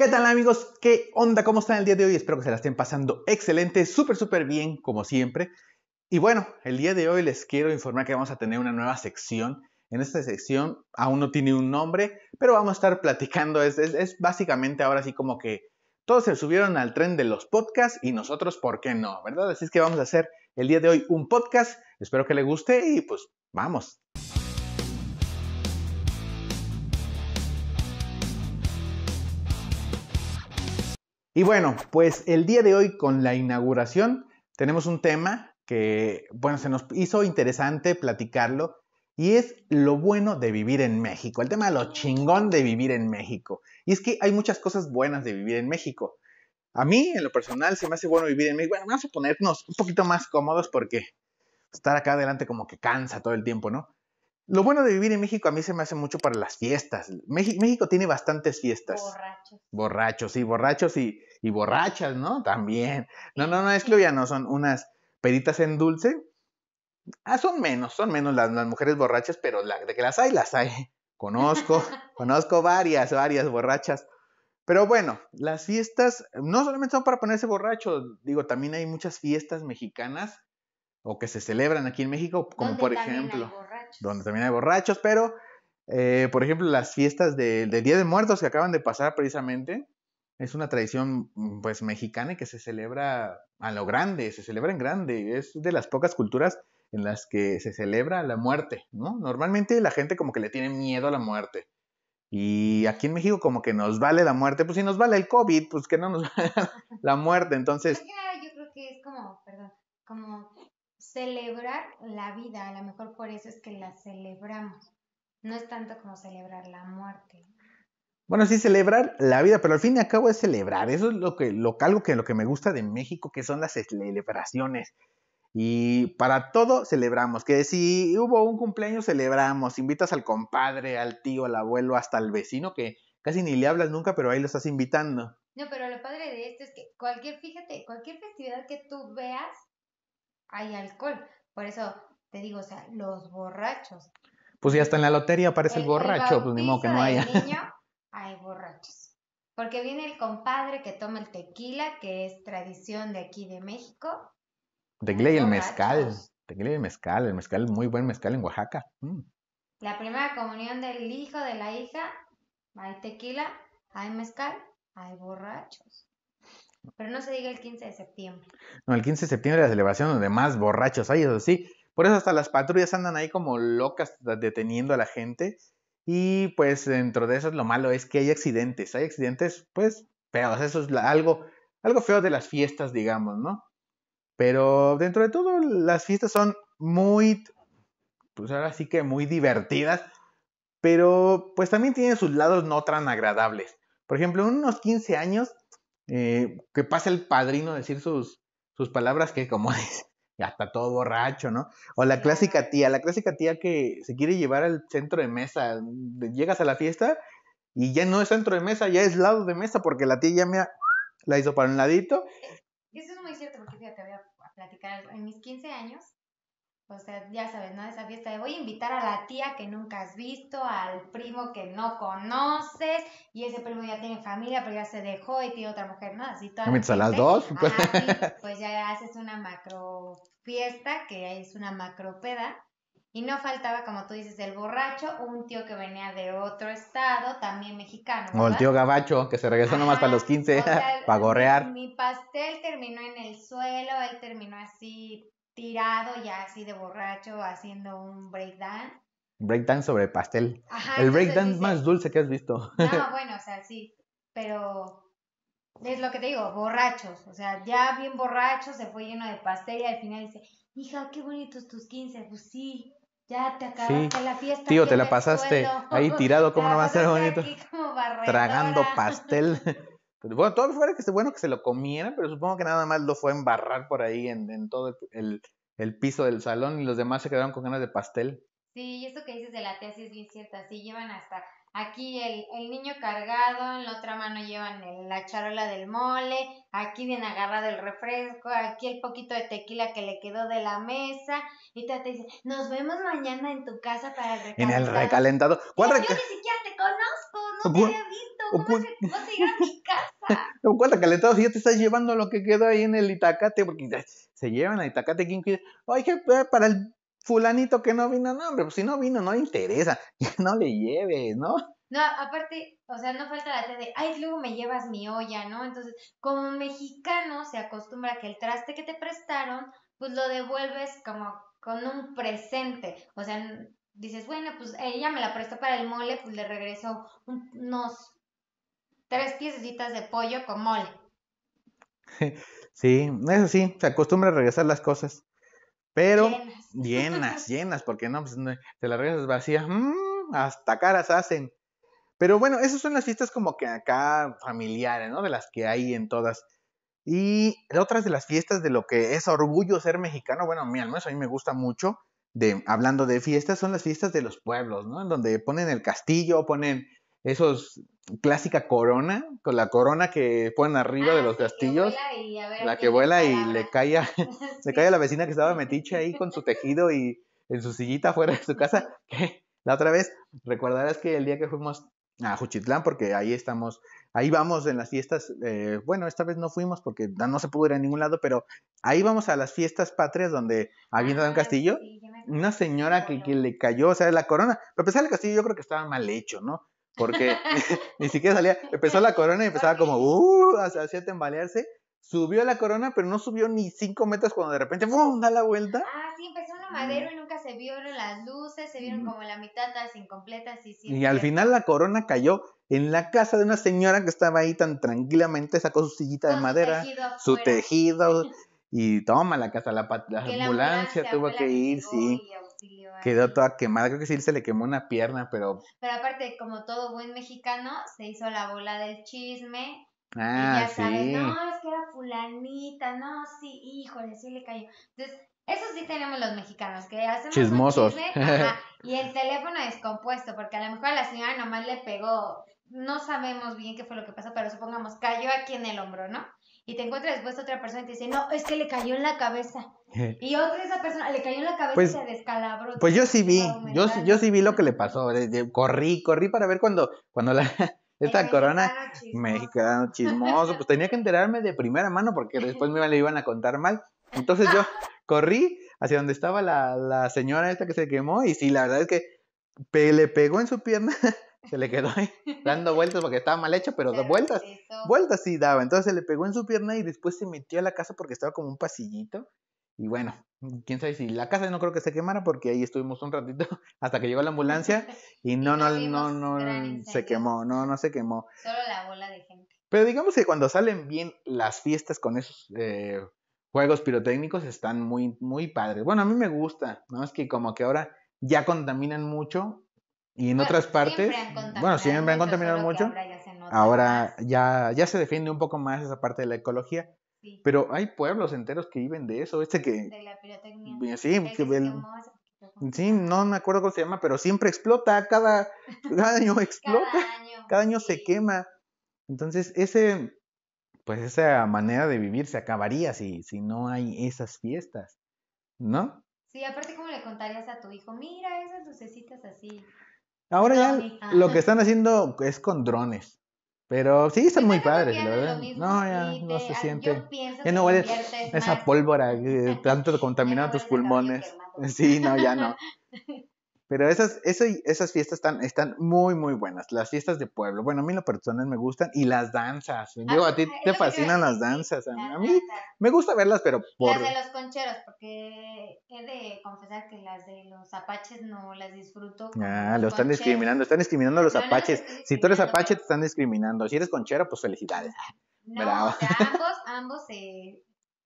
¿Qué tal amigos? ¿Qué onda? ¿Cómo están el día de hoy? Espero que se la estén pasando excelente, súper, súper bien, como siempre. Y bueno, el día de hoy les quiero informar que vamos a tener una nueva sección. En esta sección aún no tiene un nombre, pero vamos a estar platicando. Es, básicamente ahora sí como que todos se subieron al tren de los podcasts y nosotros, ¿por qué no? ¿Verdad? Así es que vamos a hacer el día de hoy un podcast. Espero que les guste y pues vamos. Y bueno, pues el día de hoy con la inauguración tenemos un tema que, bueno, se nos hizo interesante platicarlo y es lo bueno de vivir en México, el tema de lo chingón de vivir en México. Y es que hay muchas cosas buenas de vivir en México. A mí, en lo personal, se me hace bueno vivir en México. Bueno, vamos a ponernos un poquito más cómodos porque estar acá adelante como que cansa todo el tiempo, ¿no? Lo bueno de vivir en México a mí se me hace mucho para las fiestas. México, tiene bastantes fiestas. Borrachos. Borrachos, sí, borrachos y, borrachas, ¿no? También. No, no, no, es que ya no, son unas peritas en dulce. Ah, son menos, son menos las, mujeres borrachas, pero la, de que las hay, las hay. Conozco, conozco varias, varias borrachas. Pero bueno, las fiestas no solamente son para ponerse borracho, digo, también hay muchas fiestas mexicanas o que se celebran aquí en México, como por ejemplo donde también hay borrachos, pero, eh, por ejemplo, las fiestas del de Día de Muertos que acaban de pasar precisamente, es una tradición mm, pues mexicana que se celebra a lo grande, se celebra en grande, es de las pocas culturas en las que se celebra la muerte, ¿no? Normalmente la gente como que le tiene miedo a la muerte. Y aquí en México como que nos vale la muerte, pues si nos vale el COVID, pues que no nos vale la muerte, entonces celebrar la vida, a lo mejor por eso es que la celebramos. No es tanto como celebrar la muerte. Bueno, sí, celebrar la vida, pero al fin y al cabo es celebrar. Eso es lo que, lo, algo que, lo que me gusta de México, que son las celebraciones. Y para todo celebramos. Que si hubo un cumpleaños, celebramos. Invitas al compadre, al tío, al abuelo, hasta al vecino, que casi ni le hablas nunca, pero ahí lo estás invitando. No, pero lo padre de esto es que cualquier, fíjate, cualquier festividad que tú veas, hay alcohol. Por eso te digo, o sea, los borrachos. Pues ya está en la lotería, aparece el, borracho, pues ni modo que no haya. hay borrachos. Porque viene el compadre que toma el tequila, que es tradición de aquí de México. Tequila y el mezcal. Tequila y el mezcal. El mezcal, muy buen mezcal en Oaxaca. Mm. La primera comunión del hijo, de la hija, hay tequila, hay mezcal, hay borrachos. Pero no se diga el 15 de septiembre. No, el 15 de septiembre es la celebración donde más borrachos hay, eso sí. Por eso hasta las patrullas andan ahí como locas deteniendo a la gente. Y pues dentro de eso lo malo es que hay accidentes. Hay accidentes, pues, feos. Eso es algo, algo feo de las fiestas, digamos, ¿no? Pero dentro de todo, las fiestas son muy, pues ahora sí que muy divertidas. Pero pues también tienen sus lados no tan agradables. Por ejemplo, en unos 15 años eh, que pasa el padrino a decir sus, sus palabras que como hasta todo borracho, ¿no? O la clásica tía, la clásica tía que se quiere llevar al centro de mesa, mm, llegas a la fiesta y ya no es centro de mesa, ya es lado de mesa porque la tía ya me la hizo para un ladito. Eso es muy cierto porque fíjate, voy a platicar En mis 15 años o sea, ya sabes, ¿no? Esa fiesta de voy a invitar a la tía que nunca has visto, al primo que no conoces, y ese primo ya tiene familia, pero ya se dejó y tiene otra mujer, ¿no? Así toda ¿Me las a las dos? pues ya haces una macro fiesta, que es una macropeda, y no faltaba, como tú dices, el borracho, un tío que venía de otro estado, también mexicano. O el tío gabacho, que se regresó nomás para los 15, para gorrear. Mi pastel terminó en el suelo, él terminó así tirado ya así de borracho haciendo un breakdance. Breakdance sobre pastel. el breakdance más dulce que has visto. No, bueno, o sea, sí, pero es lo que te digo, borrachos, o sea, ya bien borracho, se fue lleno de pastel y al final dice, hija, qué bonitos tus 15, pues sí, ya te acabaste la fiesta. Tío, te la pasaste ahí tirado, ¿cómo no va a ser bonito? Tragando pastel. Pues bueno, todo fuera que esté bueno que se lo comiera pero supongo que nada más lo fue embarrar por ahí en, en todo el, el piso del salón y los demás se quedaron con ganas de pastel. Sí, y esto que dices de la tesis es bien cierta, sí, llevan hasta aquí el, el, niño cargado, en la otra mano llevan la charola del mole, aquí bien agarrado el refresco, aquí el poquito de tequila que le quedó de la mesa, y te dice, nos vemos mañana en tu casa para el recalentado. En el recalentado. Yo ni siquiera te conozco, no te había visto no vas a, mi casa? No calentado si ya te estás llevando lo que quedó ahí en el Itacate, porque se llevan al Itacate, ¿quién quiere? Oye, para el fulanito que no vino, no, hombre, pues si no vino, no le interesa, no le lleves, ¿no? No, aparte, o sea, no falta la idea de, ay, luego me llevas mi olla, ¿no? Entonces, como mexicano se acostumbra que el traste que te prestaron, pues lo devuelves como con un presente. O sea, dices, bueno, pues ella me la prestó para el mole, pues le regreso unos tres piezas de pollo con mole. Sí, es así. se acostumbra a regresar las cosas. Pero llenas, llenas, llenas porque no, pues, te las regresas vacías, mm, hasta caras hacen. Pero bueno, esas son las fiestas como que acá familiares, ¿no? De las que hay en todas. Y otras de las fiestas de lo que es orgullo ser mexicano, bueno, mi al a mí me gusta mucho, de, hablando de fiestas, son las fiestas de los pueblos, ¿no? En donde ponen el castillo, ponen esos clásica corona, con la corona que ponen arriba de ah, los castillos, la que vuela y le cae a, cae la vecina que estaba metiche ahí con su tejido y en su sillita fuera de su casa. La otra vez, recordarás que el día que fuimos a Juchitlán, porque ahí estamos, ahí vamos en las fiestas, eh, bueno, esta vez no fuimos porque no se pudo ir a ningún lado, pero ahí vamos a las fiestas patrias donde había un ah, castillo, una señora que, le cayó, o sea, la corona, pero a pesar castillo yo creo que estaba mal hecho, ¿no? porque ni siquiera salía, empezó la corona y empezaba como, uh, hacía tambalearse, subió la corona, pero no subió ni cinco metros cuando de repente, ¡bum!, da la vuelta. Ah, sí, empezó en la mm. madera y nunca se vieron las luces, se vieron mm. como la mitad, todas incompletas y sí. Y al final la corona cayó en la casa de una señora que estaba ahí tan tranquilamente, sacó su sillita de madera, su tejido, y toma la casa, la, ambulancia, tuvo que ir, sí. ¿eh? Quedó toda quemada, creo que sí se le quemó una pierna, pero... Pero aparte, como todo buen mexicano, se hizo la bola del chisme. Ah, y ya sabes, no, es que era fulanita, no, sí, híjole, sí le cayó. Entonces, eso sí tenemos los mexicanos, que hacemos Chismosos. Un chisme, y el teléfono descompuesto, porque a lo mejor a la señora nomás le pegó, no sabemos bien qué fue lo que pasó, pero supongamos, cayó aquí en el hombro, ¿no? y te encuentras después otra persona y te dice, no, es que le cayó en la cabeza. Y otra esa persona le cayó en la cabeza pues, y se descalabró. Pues yo sí vi, yo, yo sí vi lo que le pasó. Corrí, corrí para ver cuando, cuando la, esta corona mexicana, chismoso. pues tenía que enterarme de primera mano porque después me le iban a contar mal. Entonces yo corrí hacia donde estaba la, señora esta que se quemó y sí, la verdad es que le pegó en su pierna se le quedó ahí dando vueltas porque estaba mal hecho, pero, dos vueltas, vueltas sí daba. Entonces se le pegó en su pierna y después se metió a la casa porque estaba como un pasillito. Y bueno, quién sabe si la casa no creo que se quemara porque ahí estuvimos un ratito hasta que llegó la ambulancia y no, no, no, no, se quemó, no, no se quemó. Solo la bola de gente. Pero digamos que cuando salen bien las fiestas con esos eh, juegos pirotécnicos están muy, muy padres. Bueno, a mí me gusta, ¿no? Es que como que ahora ya contaminan mucho y en otras partes, bueno, siempre han contaminado mucho. Ahora, ya se, ya, se defiende un poco más esa parte de la ecología. Pero hay pueblos enteros que viven de eso. Este que. De la pirotecnia. Sí, no me acuerdo cómo se llama, pero siempre explota, cada, año explota, cada año, se quema. Entonces, ese, pues esa manera de vivir se acabaría si, si no hay esas fiestas, ¿no? Sí, aparte como le contarías a tu hijo, mira esas lucecitas así. Ahora ya ah, lo que están haciendo es con drones. Pero sí, están muy padres, la verdad. no, ya no se siente. Ya no huele esa pólvora, tanto contaminado tus pulmones. Sí, no, ya no. Pero esas, esas, esas fiestas están, están muy, muy buenas. Las fiestas de pueblo. Bueno, a mí las personas me gustan. Y las danzas. Ah, Digo, a ah, ti te fascinan las danzas. A mí, me gusta verlas, pero por... Las de los concheros, porque he de confesar que las de los apaches no las disfruto. Ah, lo están discriminando. Están discriminando a los apaches. si tú eres apache, te están discriminando. Si eres conchero, pues felicidades. Ah, no, ambos, ambos, eh,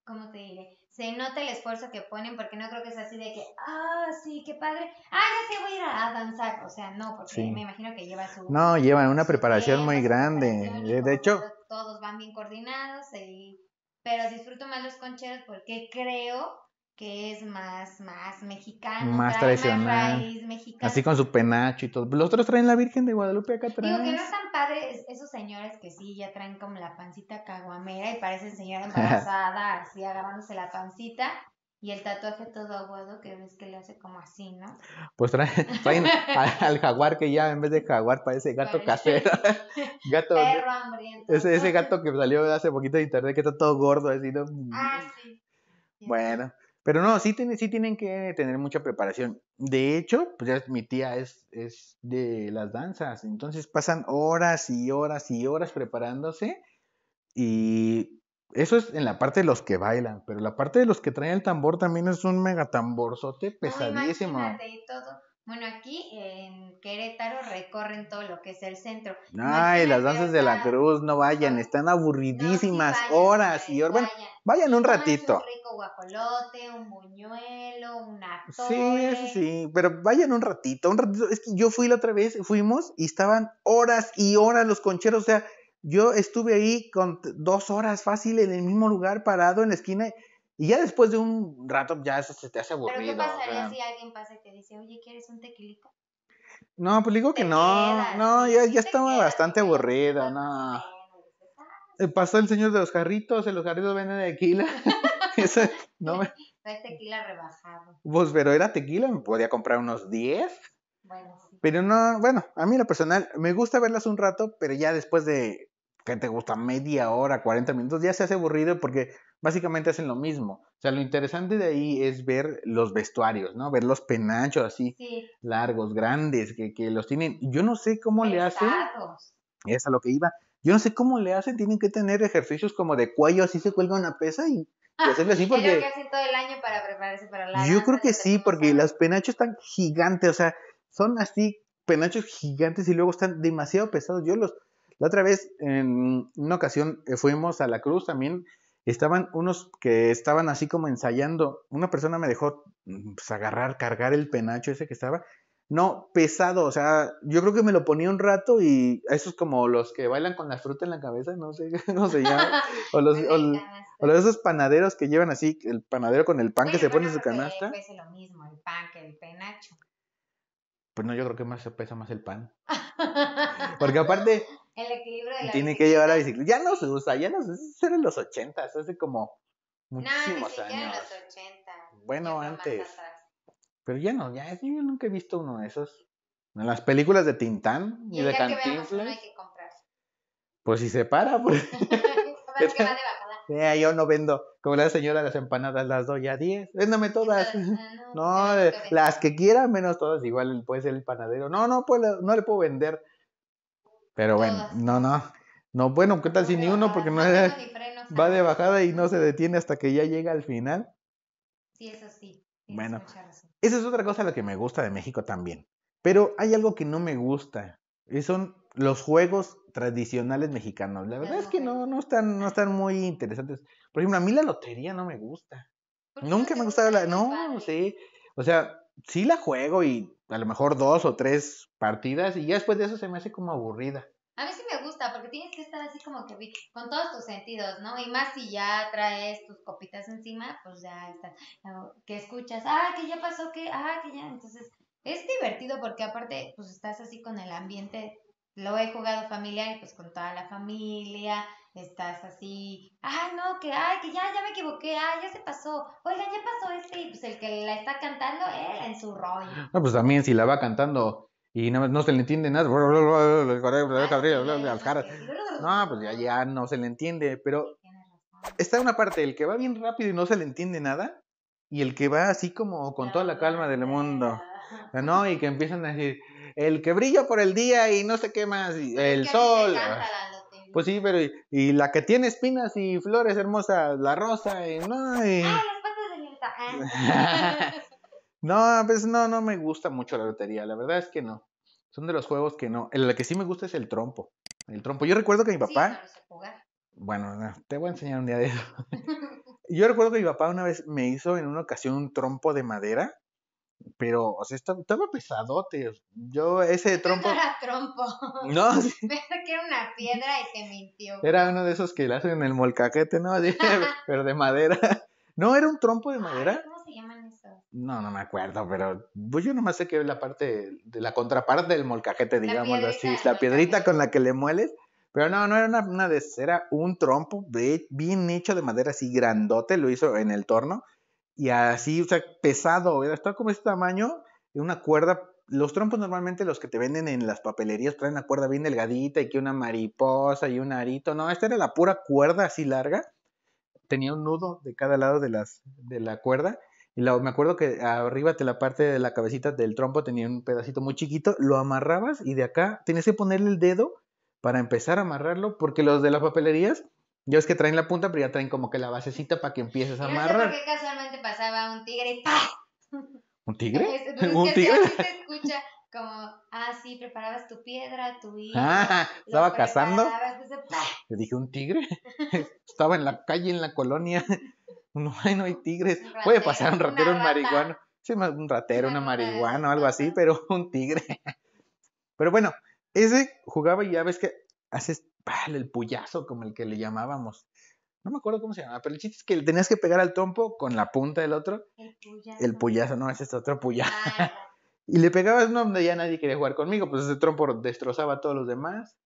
¿cómo te diré? se nota el esfuerzo que ponen porque no creo que sea así de que, ah, sí, qué padre, ah, ya te voy a ir a danzar, o sea, no, porque me imagino que lleva su... No, llevan una preparación muy grande, de hecho... Todos van bien coordinados, y... pero disfruto más los concheros porque creo que es más, más mexicano. Más tradicional. Así con su penacho y todo. Los otros traen la Virgen de Guadalupe acá atrás. Digo que no tan padres esos señores que sí, ya traen como la pancita caguamera y parecen señora embarazada, así agarrándose la pancita. Y el tatuaje todo aguado que ves que le hace como así, ¿no? Pues traen, al, jaguar que ya en vez de jaguar parece gato casero. gato, Perro hambriento. Ese, ese gato que salió hace poquito de internet que está todo gordo así, ¿no? Ah, sí. Bueno, pero no, sí, sí tienen que tener mucha preparación. De hecho, pues ya mi tía es, es de las danzas, entonces pasan horas y horas y horas preparándose y eso es en la parte de los que bailan, pero la parte de los que traen el tambor también es un mega tamborzote pesadísimo. Bueno, aquí en Querétaro recorren todo lo que es el centro. Ay, las danzas de la cruz, no vayan, están aburridísimas horas y horas. vayan un ratito. Un rico guajolote, un buñuelo, una Sí, eso sí, pero vayan un ratito, un ratito. Es que yo fui la otra vez, fuimos y estaban horas y horas los concheros, o sea, yo estuve ahí con dos horas fácil en el mismo lugar parado en la esquina y ya después de un rato ya eso se te hace aburrido. ¿Pero qué pasaría si alguien pasa y te dice, oye, ¿quieres un tequilito? No, pues digo que no. no, ya, estaba bastante aburrida. no. Ah, eh, pasó el señor de los jarritos, en los jarritos venden tequila. no me... No es tequila rebajado. Pues, pero era tequila, me podía comprar unos 10. Bueno, sí. Pero no, bueno, a mí lo personal, me gusta verlas un rato, pero ya después de que te gusta? Media hora, 40 minutos, ya se hace aburrido porque básicamente hacen lo mismo. O sea, lo interesante de ahí es ver los vestuarios, ¿no? Ver los penachos así, largos, grandes, que, los tienen. Yo no sé cómo le hacen. Es a lo que iba. Yo no sé cómo le hacen, tienen que tener ejercicios como de cuello, así se cuelga una pesa y, hacerle así porque... Yo creo que todo el año para prepararse para Yo creo que sí, porque los penachos están gigantes, o sea, son así penachos gigantes y luego están demasiado pesados. Yo los, la otra vez, en una ocasión, eh, fuimos a la cruz también. Estaban unos que estaban así como ensayando. Una persona me dejó mm, pues, agarrar, cargar el penacho ese que estaba. No, pesado, o sea, yo creo que me lo ponía un rato y esos como los que bailan con la fruta en la cabeza, no sé cómo se llama. O los, o, esos panaderos que llevan así, el panadero con el pan que se pone en su canasta. pues, lo mismo, el el penacho. Pues no, yo creo que más se pesa más el pan. Porque aparte, el equilibrio de la Tiene que llevar la bicicleta. Ya no se usa, ya no se usa. Era en los 80, hace como muchísimos no, años. En los 80. Bueno, antes. Pero ya no, ya yo nunca he visto uno de esos. En las películas de Tintán y, y de Cantinflas. Pues si se para, pues. que va de bajada. yo no vendo, como la señora las empanadas, las doy a 10. Véndame todas. no, las que quiera, menos todas igual, pues el panadero. No, no, pues no le puedo vender. Pero bueno, no, no. No, bueno, ¿qué tal si ni uno? Porque no va de bajada y no se detiene hasta que ya llega al final. Sí, eso sí. Bueno, esa es otra cosa lo que me gusta de México también. Pero hay algo que no me gusta. Y son los juegos tradicionales mexicanos. La verdad es que no, no están, no están muy interesantes. Por ejemplo, a mí la lotería no me gusta. Nunca me gustaba la. No, sí. O sea, sí la juego y a lo mejor dos o tres partidas y ya después de eso se me hace como aburrida. A mí sí me gusta porque tienes que estar así como que con todos tus sentidos, ¿no? Y más si ya traes tus copitas encima, pues ya está. Ah, que escuchas, ah, que ya pasó, que, ah, que ya. Entonces es divertido porque aparte pues estás así con el ambiente. Lo he jugado familiar y pues con toda la familia estás así, ah, no, que, ay, que ya, ya me equivoqué, ah, ya se pasó, Oiga, ya pasó este, y pues el que la está cantando, él en su rollo. No, pues también si la va cantando y no, se le entiende nada, no, pues ya, ya no se le entiende, pero está una parte, el que va bien rápido y no se le entiende nada, y el que va así como con toda la calma del mundo, ¿no? Y que empiezan a decir, el que brilla por el día y no se quema, el sol. Pues sí, pero y, la que tiene espinas y flores hermosas, la rosa, y eh, no. Eh. Ah, las patas de ah. no, pues no, no me gusta mucho la lotería, la verdad es que no. Son de los juegos que no. El que sí me gusta es el trompo. El trompo. Yo recuerdo que mi papá. Bueno, te voy a enseñar un día de eso. Yo recuerdo que mi papá una vez me hizo en una ocasión un trompo de madera pero, o sea, estaba pesadote. Yo, ese trompo. No era trompo. No. que era una piedra y te mintió. Era uno de esos que le hacen el molcajete, ¿no? pero de madera. No, era un trompo de madera. ¿Cómo se llaman esos? No, no me acuerdo, pero pues yo nomás sé que la parte, de la contraparte del molcajete, digamos así, la piedrita con la que le mueles. Pero no, no era una, una de, era un trompo bien hecho de madera así grandote, lo hizo en el torno y así, o sea, pesado, ¿verdad? Está como este tamaño de una cuerda. Los trompos normalmente los que te venden en las papelerías traen una cuerda bien delgadita y que una mariposa y un arito. No, esta era la pura cuerda así larga. Tenía un nudo de cada lado de, las, de la cuerda. Y me acuerdo que arriba de la parte de la cabecita del trompo tenía un pedacito muy chiquito. Lo amarrabas y de acá tenías que ponerle el dedo para empezar a amarrarlo porque los de las papelerías yo es que traen la punta, pero ya traen como que la basecita para que empieces a amarrar. casualmente pasaba un tigre y ¡pah! ¿Un tigre? ¿Un tigre? Se escucha como, ah, sí, preparabas tu piedra, tu hilo. Ah, estaba cazando. Le dije, ¿un tigre? estaba en la calle, en la colonia. No hay, no hay tigres. Puede pasar un ratero, un marihuano. Sí, un ratero, una, una marihuana o algo así, pero un tigre. Pero bueno, ese jugaba y ya ves que haces el puyazo, como el que le llamábamos. No me acuerdo cómo se llamaba, pero el chiste es que tenías que pegar al trompo con la punta del otro. El puyazo. no, ese es otro puyazo. Ah, y le pegabas no, donde ya nadie quería jugar conmigo, pues ese trompo destrozaba a todos los demás.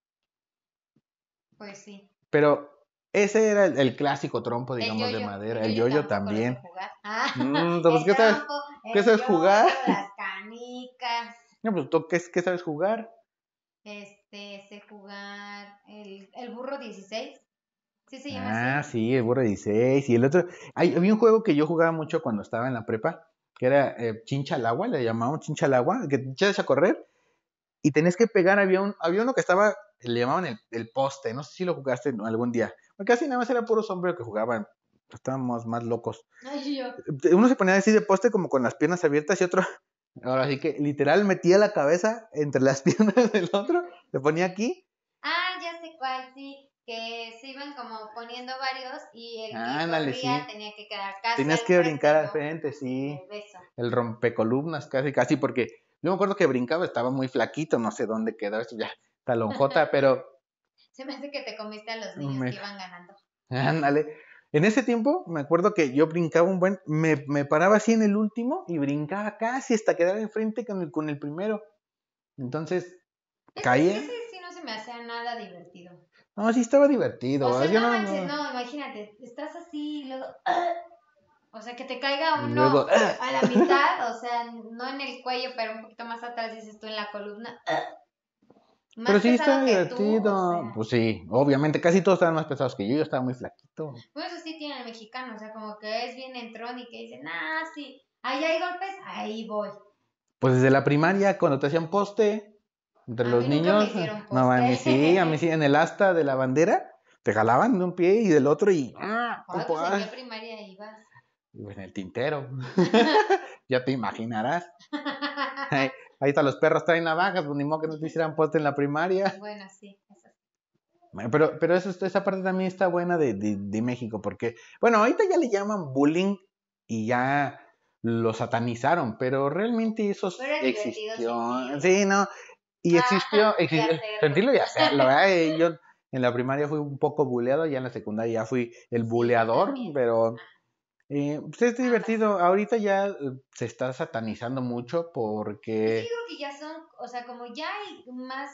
Pues sí. Pero ese era el, clásico trompo, digamos, de madera. El yoyo también. Ah, mm, ¿qué sabes, ¿qué sabes jugar? Las canicas. No, pues tú, qué sabes jugar? Este, sé jugar el, burro 16. Sí, se llama ah, sí, el burro 16. Y el otro, había un juego que yo jugaba mucho cuando estaba en la prepa, que era eh, chincha al agua, le llamaban chincha al agua, que te echas a correr y tenés que pegar, había, un, había uno que estaba, le llamaban el, poste, no sé si lo jugaste algún día, porque casi nada más era puro sombrero que jugaban, estábamos más locos. Eh, uno se ponía así de poste como con las piernas abiertas y otro, ahora sí que literal metía la cabeza entre las piernas del otro, se ponía aquí que se iban como poniendo varios y el que tenía que quedar casi. Tenías que brincar al frente, sí. El, rompecolumnas, casi, casi, porque yo me acuerdo que brincaba, estaba muy flaquito, no sé dónde quedó eso, ya, talonjota, pero. Se me hace que te comiste a los niños que iban ganando. Ándale. En ese tiempo me acuerdo que yo brincaba un buen, me, paraba así en el último y brincaba casi hasta quedar enfrente con el, con el primero. Entonces, caía. sí no se me hacía nada divertido. No, sí estaba divertido. O sea, no, imagínate, estás así y luego... O sea, que te caiga uno a la mitad, o sea, no en el cuello, pero un poquito más atrás, dices tú, en la columna. pero sí está divertido. Pues sí, obviamente, casi todos estaban más pesados que yo, yo estaba muy flaquito. Pues eso sí tiene el mexicano, o sea, como que es bien entrón y que dicen, ah, sí, ahí hay golpes, ahí voy. Pues desde la primaria, cuando te hacían poste, entre los niños. no, a mí sí, a mí sí. En el asta de la bandera te jalaban de un pie y del otro y. Ah, pues ¿En ah. primaria vas. En el tintero. ya te imaginarás. Ahí, está, los perros traen navajas, pues ni modo que no te hicieran poste en la primaria. Bueno, sí. Pero, pero eso, esa parte también está buena de, México, porque, bueno, ahorita ya le llaman bullying y ya lo satanizaron, pero realmente eso existió. Sí, no, y ah, existió, sentirlo ya sea, yo en la primaria fui un poco buleado, ya en la secundaria ya fui el buleador, pero eh, pues, es divertido. Ahorita ya eh, se está satanizando mucho porque... Pues yo creo que ya son, o sea, como ya hay más...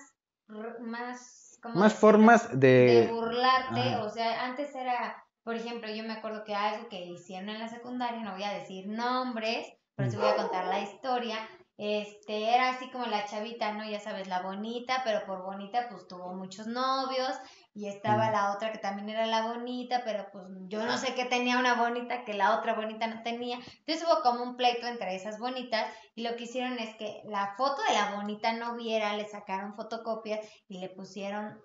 Más, formas de... burlarte, ah. o sea, antes era, por ejemplo, yo me acuerdo que algo que hicieron en la secundaria, no voy a decir nombres, pero te voy a contar la historia, este, era así como la chavita, ¿no? Ya sabes, la bonita, pero por bonita pues tuvo muchos novios y estaba la otra que también era la bonita, pero pues yo no sé qué tenía una bonita que la otra bonita no tenía. Entonces hubo como un pleito entre esas bonitas y lo que hicieron es que la foto de la bonita no viera, le sacaron fotocopias y le pusieron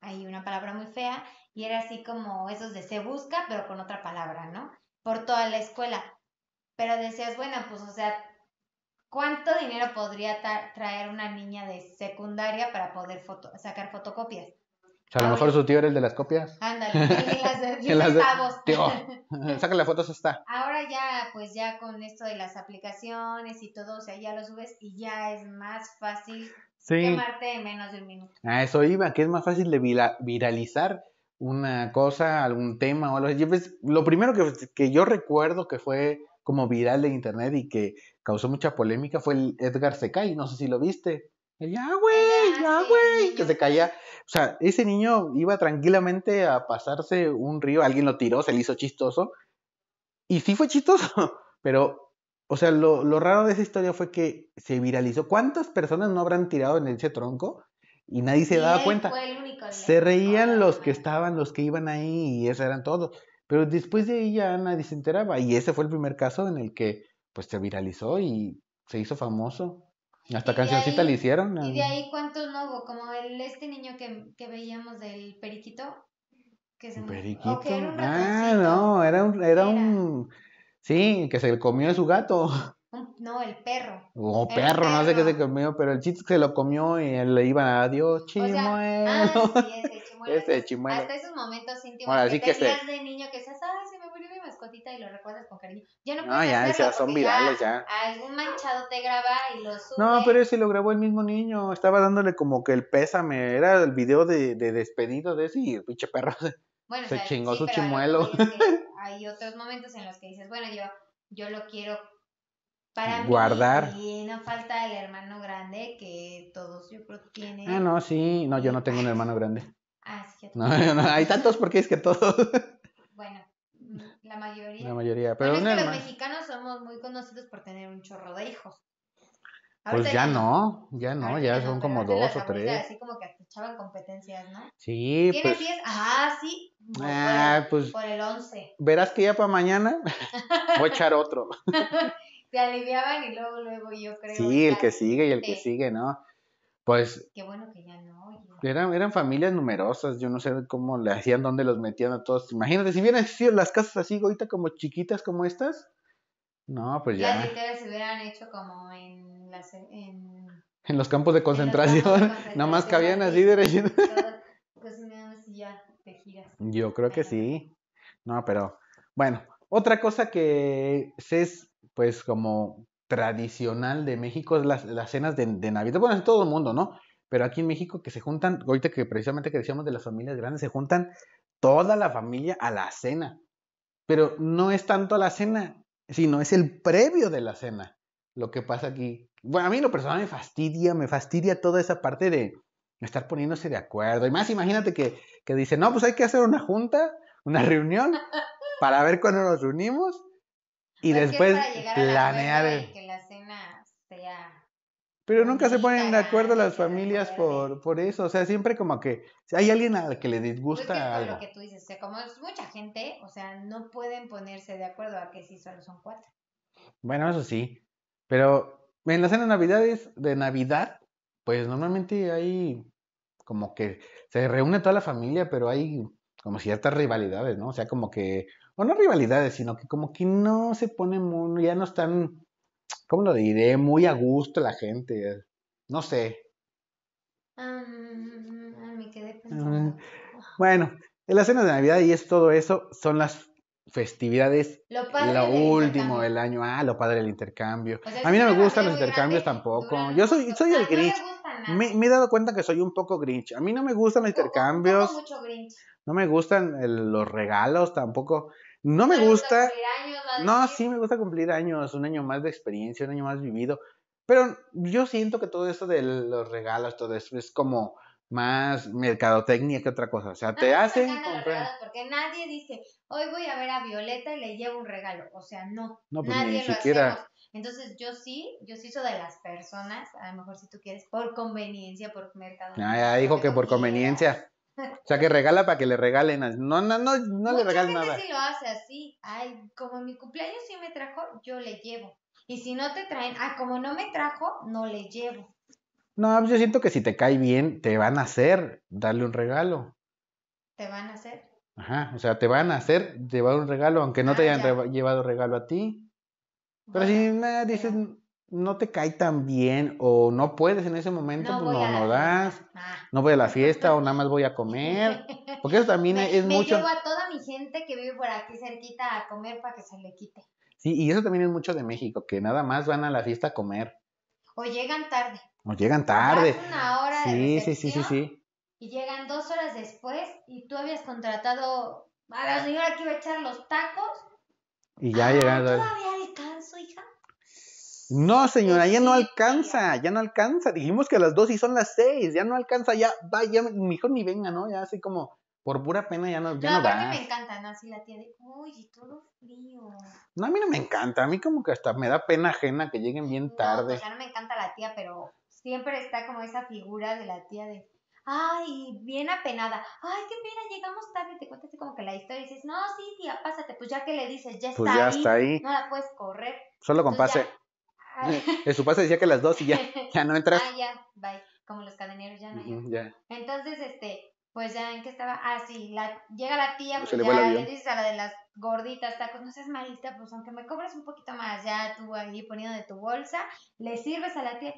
ahí una palabra muy fea y era así como esos de se busca, pero con otra palabra, ¿no? Por toda la escuela. Pero decías, bueno, pues o sea, ¿Cuánto dinero podría traer una niña de secundaria para poder sacar fotocopias? O sea, a lo mejor su tío era el de las copias. Ándale, las de, Tío, saca la foto, está. Ahora ya, pues ya con esto de las aplicaciones y todo, o sea, ya lo subes y ya es más fácil quemarte en menos de un minuto. A eso iba, que es más fácil de viralizar una cosa, algún tema o algo así. Pues, lo primero que, que yo recuerdo que fue como viral de internet y que causó mucha polémica fue el Edgar Secai, no sé si lo viste. Ya, güey, ya, güey, que se caía. O sea, ese niño iba tranquilamente a pasarse un río, alguien lo tiró, se le hizo chistoso. Y sí fue chistoso, pero, o sea, lo, raro de esa historia fue que se viralizó. ¿Cuántas personas no habrán tirado en ese tronco? Y nadie se daba cuenta. se reían los que estaban, los que iban ahí, y eso eran todos. Pero después de ahí ya nadie se enteraba. Y ese fue el primer caso en el que pues se viralizó y se hizo famoso. Hasta cancioncita le hicieron. Y de ahí cuántos no hubo, como el, este niño que, que veíamos del periquito. Que periquito. ah, no, era un, era, un... Sí, que se comió su gato. No, el perro. O perro, no sé qué se comió, pero el chiste se lo comió y él le iban a Dios. chimuelo. O sea, ah, ese chimuelo. Hasta esos momentos íntimos que, de niño que se sabe, mi mascotita y lo recuerdas con cariño. Ya no, no ya, ya son virales ya, Algún manchado te graba y lo sube. No, pero si lo grabó el mismo niño. Estaba dándole como que el pésame. Era el video de, de despedido de ese y el pinche perro se chingó su chimuelo. Hay otros momentos en los que dices, bueno, yo, yo lo quiero para guardar. y no falta el hermano grande que todos yo creo tienen. Ah, no, sí. No, yo no tengo un hermano grande. Ah, sí, yo no, no, hay tantos porque es que todos. Bueno, la mayoría. La mayoría. Pero los mexicanos somos muy conocidos por tener un chorro de hijos. pues ya no, ya no, ya son como dos o tres. Así como que echaban competencias, ¿no? Sí. ¿Tienes pues, Ah, sí. Ah, por, pues, por el once. Verás que ya para mañana voy a echar otro. Te aliviaban y luego, luego yo creo. Sí, el que sigue y el que sigue, ¿no? Pues. Qué bueno que ya no. Eran, familias numerosas, yo no sé cómo le hacían, dónde los metían a todos. Imagínate, si hubieran sido las casas así, ahorita como chiquitas como estas. No, pues ya. Ya se hubieran hecho como en, las, en... los campos de concentración. Nada más cabían así derechito. ya te giras. Yo creo que sí. No, pero bueno, otra cosa que es, pues como tradicional de México es las, cenas de, Navidad. Bueno, en todo el mundo, ¿no? Pero aquí en México que se juntan, ahorita que precisamente que decíamos de las familias grandes, se juntan toda la familia a la cena. Pero no es tanto la cena, sino es el previo de la cena. Lo que pasa aquí. Bueno, a mí lo personal me fastidia, me fastidia toda esa parte de estar poniéndose de acuerdo. Y más, imagínate que, que no, pues hay que hacer una junta, una reunión, para ver cuándo nos reunimos y pues, después planear. Que la cena sea... Pero nunca se ponen de acuerdo las familias por, eso. O sea, siempre como que si hay alguien a la que le pues, disgusta algo. lo que tú dices, sea, como es mucha gente, o sea, no pueden ponerse de acuerdo a que si solo son cuatro. Bueno, eso sí. Pero en la cena Navidades, de Navidad, pues normalmente hay como que se reúne toda la familia, pero hay como ciertas rivalidades, ¿no? O sea, como que o pues no rivalidades, sino que como que no se pone ya no están, ¿cómo lo diré? Muy a gusto la gente, no sé. Ah, me quedé ah, pensando. Bueno, en las cenas de Navidad y es todo eso, son las festividades, lo, padre lo último del año, ah, lo padre el intercambio. a mí no me gustan los intercambios tampoco. Yo soy, soy el Grinch. me, he dado cuenta que soy un poco Grinch. A mí no me gustan los intercambios. No me gustan los regalos tampoco. No me gusta. No, sí me gusta cumplir años, un año más de experiencia, un año más vivido. Pero yo siento que todo esto de los regalos, todo eso es como más mercadotecnia que otra cosa. O sea, te hacen comprar. Porque nadie dice, hoy voy a ver a Violeta y le llevo un regalo. O sea, no. No, pues, nadie siquiera. Entonces, yo sí, yo sí soy de las personas, a lo mejor si tú quieres, por conveniencia, por mercadotecnia. Ah, ya dijo que por conveniencia. O sea, que regala para que le regalen. No, no, no, no le regalen nada. si lo hace así. Ay, como mi cumpleaños sí me trajo, yo le llevo. Y si no te traen, ah, como no me trajo, no le llevo. No, pues, yo siento que si te cae bien, te van a hacer darle un regalo. ¿Te van a hacer? Ajá, o sea, te van a hacer llevar un regalo, aunque no te ah, hayan llevado regalo a ti. Pero si me dices, no te cae tan bien o no puedes en ese momento, no, pues, no, das, ah. no voy a la fiesta o nada más voy a comer, porque eso también es mucho... Me llevo a toda mi gente que vive por aquí cerquita a comer para que se le quite. Sí, y eso también es mucho de México, que nada más van a la fiesta a comer. O llegan tarde. O llegan tarde. una hora sí, sí, sí, sí, sí. Y llegan dos horas después y tú habías contratado a la señora que iba a echar los tacos. Y ya ah, llegando. ¿Todavía hija? No, señora, ya no alcanza, ya no alcanza. Dijimos que a las dos y son las seis, ya no alcanza, ya va, ya mejor ni venga, ¿no? Ya así como por pura pena ya no, ya va. A mí me encanta, ¿no? Así la tía de, uy, todo frío. No, a mí no me encanta, a mí como que hasta me da pena ajena que lleguen bien no, tarde. Pues ya no me encanta la tía, pero siempre está como esa figura de la tía de, ay, bien apenada, ay, qué pena, llegamos tarde, te así como que la historia y dices, no, sí, tía, pásate, pues ya que le dices, ya pues está, pues ya ahí, está ahí, no la puedes correr. Solo con pase. en su pase decía que las dos y ya, ya no entras. Ah, ya, bye. Como los cadeneros ya no. ya. Entonces, este, pues ya en que estaba, ah, sí, llega la tía, pues, ya le dices a la de las gorditas, tacos, no seas malita, pues aunque me cobres un poquito más, ya tú ahí poniendo de tu bolsa, le sirves a la tía.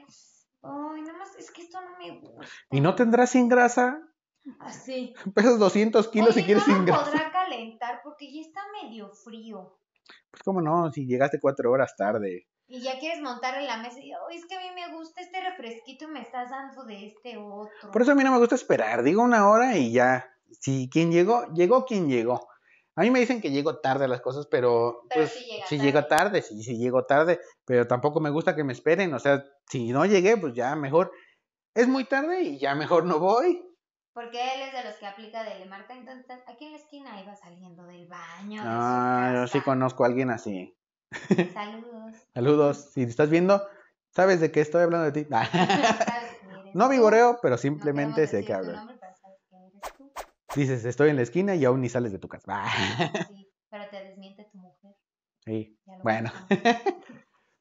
Ay, no más, es que esto no me gusta. ¿Y no tendrás sin grasa? Así. Pesas 200 kilos si quieres sin grasa. podrá calentar porque ya está medio frío. Pues cómo no, si llegaste cuatro horas tarde. Y ya quieres montar en la mesa y, es que a mí me gusta este refresquito y me estás dando de este otro. Por eso a mí no me gusta esperar, digo una hora y ya. Si quien llegó, llegó quien llegó. A mí me dicen que llego tarde a las cosas, pero, si, pues, llega llego tarde, si llego tarde, pero tampoco me gusta que me esperen, o sea, si no llegué, pues ya mejor, es muy tarde y ya mejor no voy. Porque él es de los que aplica de marca, entonces aquí en la esquina iba saliendo del baño. ah, yo sí conozco a alguien así. Saludos. Saludos. Si estás viendo, sabes de qué estoy hablando de ti. no vigoreo, pero simplemente sé de qué hablar Dices, estoy en la esquina y aún ni sales de tu casa. pero te desmiente tu mujer. Sí, bueno.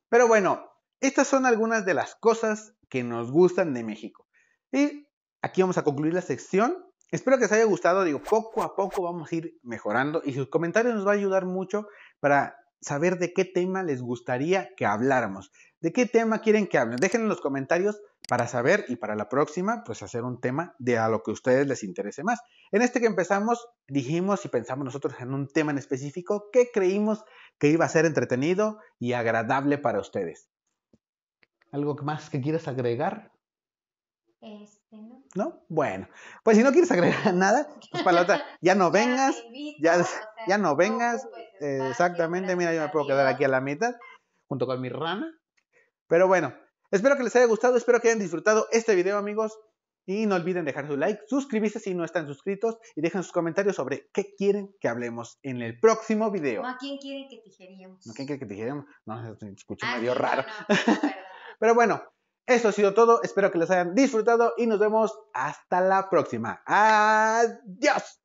pero bueno, estas son algunas de las cosas que nos gustan de México. Y aquí vamos a concluir la sección. Espero que os haya gustado. Digo, poco a poco vamos a ir mejorando y sus comentarios nos va a ayudar mucho para saber de qué tema les gustaría que habláramos. ¿De qué tema quieren que hablen? Dejen en los comentarios para saber y para la próxima, pues hacer un tema de a lo que a ustedes les interese más. En este que empezamos, dijimos y pensamos nosotros en un tema en específico que creímos que iba a ser entretenido y agradable para ustedes. ¿Algo más que quieras agregar? Es este, ¿No? Bueno, pues si no quieres agregar nada, pues para otra, ya no vengas, ya, ya no vengas, exactamente, mira, yo me puedo quedar aquí a la mitad, junto con mi rana. Pero bueno, espero que les haya gustado, espero que hayan disfrutado este video, amigos. Y no olviden dejar su like, suscribirse si no están suscritos y dejen sus comentarios sobre qué quieren que hablemos en el próximo video. ¿a quién quieren que tijeríamos? ¿No, quién quieren que tijeríamos? No, ah, medio raro. pero bueno, eso ha sido todo, espero que les hayan disfrutado y nos vemos hasta la próxima. Adiós.